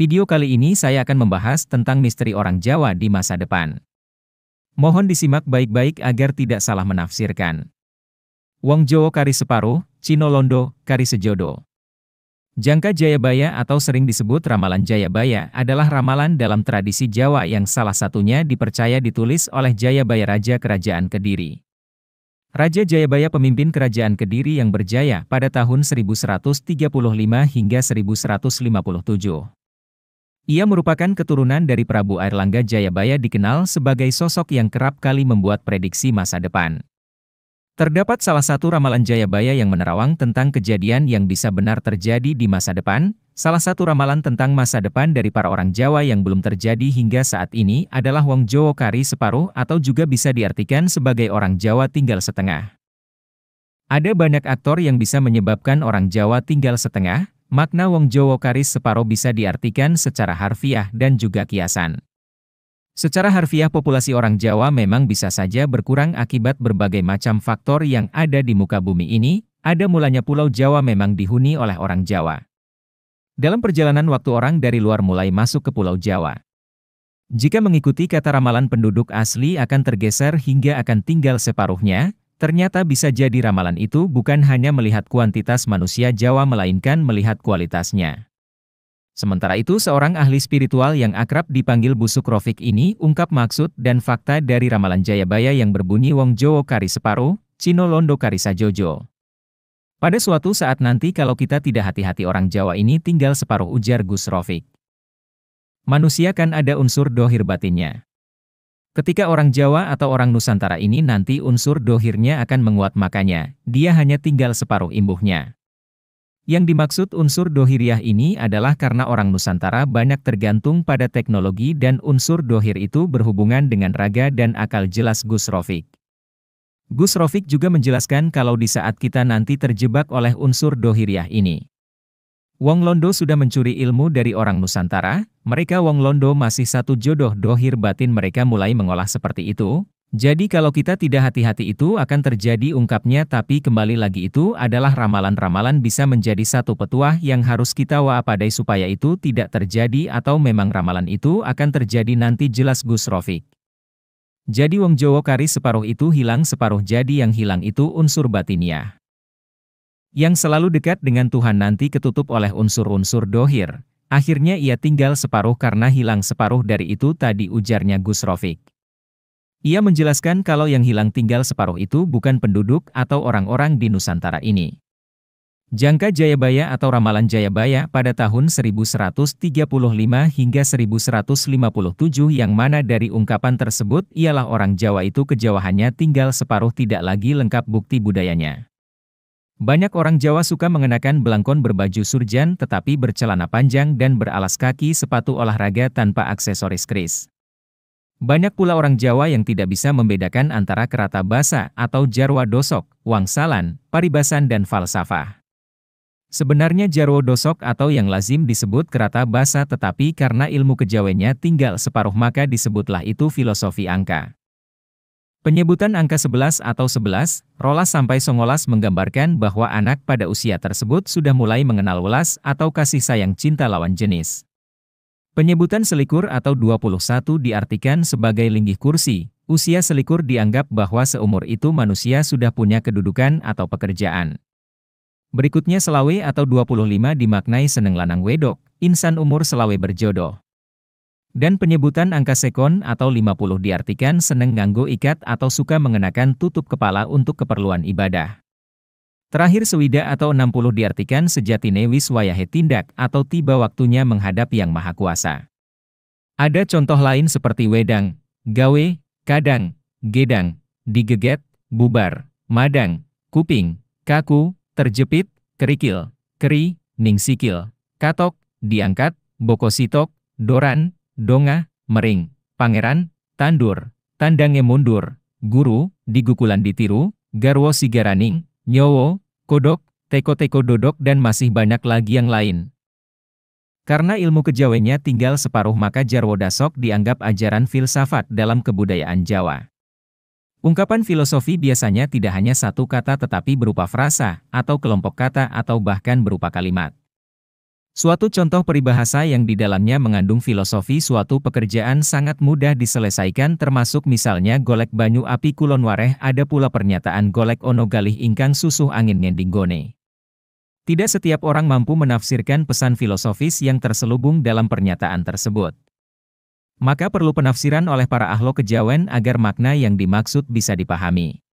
Video kali ini saya akan membahas tentang misteri orang Jawa di masa depan. Mohon disimak baik-baik agar tidak salah menafsirkan. Wong Jawa kari separuh, Cino Londo, kari sejodo. Jangka Jayabaya atau sering disebut Ramalan Jayabaya adalah ramalan dalam tradisi Jawa yang salah satunya dipercaya ditulis oleh Jayabaya Raja Kerajaan Kediri. Raja Jayabaya pemimpin Kerajaan Kediri yang berjaya pada tahun 1135 hingga 1157. Ia merupakan keturunan dari Prabu Langga Jayabaya dikenal sebagai sosok yang kerap kali membuat prediksi masa depan. Terdapat salah satu ramalan Jayabaya yang menerawang tentang kejadian yang bisa benar terjadi di masa depan, salah satu ramalan tentang masa depan dari para orang Jawa yang belum terjadi hingga saat ini adalah Wong Jowo Kari Separuh atau juga bisa diartikan sebagai orang Jawa tinggal setengah. Ada banyak aktor yang bisa menyebabkan orang Jawa tinggal setengah, Makna wong Jowo karis separo bisa diartikan secara harfiah dan juga kiasan. Secara harfiah populasi orang Jawa memang bisa saja berkurang akibat berbagai macam faktor yang ada di muka bumi ini, ada mulanya pulau Jawa memang dihuni oleh orang Jawa. Dalam perjalanan waktu orang dari luar mulai masuk ke pulau Jawa. Jika mengikuti kata ramalan penduduk asli akan tergeser hingga akan tinggal separuhnya, Ternyata bisa jadi ramalan itu bukan hanya melihat kuantitas manusia Jawa melainkan melihat kualitasnya. Sementara itu seorang ahli spiritual yang akrab dipanggil Busuk Rofik ini ungkap maksud dan fakta dari ramalan Jayabaya yang berbunyi Wong Jowo Kari Separo, Cino Londo Kari Sajojo. Pada suatu saat nanti kalau kita tidak hati-hati orang Jawa ini tinggal separuh ujar Gus Rofik. Manusia kan ada unsur dohir batinnya. Ketika orang Jawa atau orang Nusantara ini nanti unsur dohirnya akan menguat makanya, dia hanya tinggal separuh imbuhnya. Yang dimaksud unsur dohiriah ini adalah karena orang Nusantara banyak tergantung pada teknologi dan unsur dohir itu berhubungan dengan raga dan akal jelas Gus Rofik. Gus Rofik juga menjelaskan kalau di saat kita nanti terjebak oleh unsur dohiriah ini, Wong Londo sudah mencuri ilmu dari orang Nusantara, mereka Wong Londo masih satu jodoh dohir batin mereka mulai mengolah seperti itu, jadi kalau kita tidak hati-hati itu akan terjadi ungkapnya tapi kembali lagi itu adalah ramalan-ramalan bisa menjadi satu petuah yang harus kita waspadai supaya itu tidak terjadi atau memang ramalan itu akan terjadi nanti jelas Gus Rofik. Jadi wong Jowo kari separuh itu hilang separuh jadi yang hilang itu unsur batinnya yang selalu dekat dengan Tuhan nanti ketutup oleh unsur-unsur dohir. Akhirnya ia tinggal separuh karena hilang separuh dari itu tadi ujarnya Gus Rofik. Ia menjelaskan kalau yang hilang tinggal separuh itu bukan penduduk atau orang-orang di Nusantara ini. Jangka Jayabaya atau Ramalan Jayabaya pada tahun 1135 hingga 1157 yang mana dari ungkapan tersebut ialah orang Jawa itu kejawahannya tinggal separuh tidak lagi lengkap bukti budayanya. Banyak orang Jawa suka mengenakan belangkon berbaju surjan tetapi bercelana panjang dan beralas kaki sepatu olahraga tanpa aksesoris kris. Banyak pula orang Jawa yang tidak bisa membedakan antara kerata basa atau jarwa dosok, wangsalan, paribasan dan falsafah. Sebenarnya jarwo dosok atau yang lazim disebut kerata basa tetapi karena ilmu kejawennya tinggal separuh maka disebutlah itu filosofi angka. Penyebutan angka 11 atau 11, rolas sampai songolas menggambarkan bahwa anak pada usia tersebut sudah mulai mengenal welas atau kasih sayang cinta lawan jenis. Penyebutan selikur atau 21 diartikan sebagai linggih kursi. Usia selikur dianggap bahwa seumur itu manusia sudah punya kedudukan atau pekerjaan. Berikutnya selawe atau 25 dimaknai seneng lanang wedok, insan umur selawe berjodoh. Dan penyebutan angka sekon atau 50 diartikan seneng nganggo ikat atau suka mengenakan tutup kepala untuk keperluan ibadah. Terakhir sewida atau 60 diartikan sejatine wiswayahe tindak atau tiba waktunya menghadap yang maha kuasa. Ada contoh lain seperti wedang, gawe, kadang, gedang, digeget, bubar, madang, kuping, kaku, terjepit, kerikil, keri, ningsikil, katok, diangkat, bokositok, doran, donga, mering, pangeran, tandur, tandange mundur, guru, digukulan ditiru, garwo sigaraning, nyowo, kodok, teko-teko dodok dan masih banyak lagi yang lain. Karena ilmu kejawennya tinggal separuh maka Jarwo Dasok dianggap ajaran filsafat dalam kebudayaan Jawa. Ungkapan filosofi biasanya tidak hanya satu kata tetapi berupa frasa, atau kelompok kata atau bahkan berupa kalimat. Suatu contoh peribahasa yang di dalamnya mengandung filosofi suatu pekerjaan sangat mudah diselesaikan termasuk misalnya golek banyu api kulon wareh ada pula pernyataan golek ono galih ingkang susuh angin ngendinggone. Tidak setiap orang mampu menafsirkan pesan filosofis yang terselubung dalam pernyataan tersebut. Maka perlu penafsiran oleh para ahlo kejawen agar makna yang dimaksud bisa dipahami.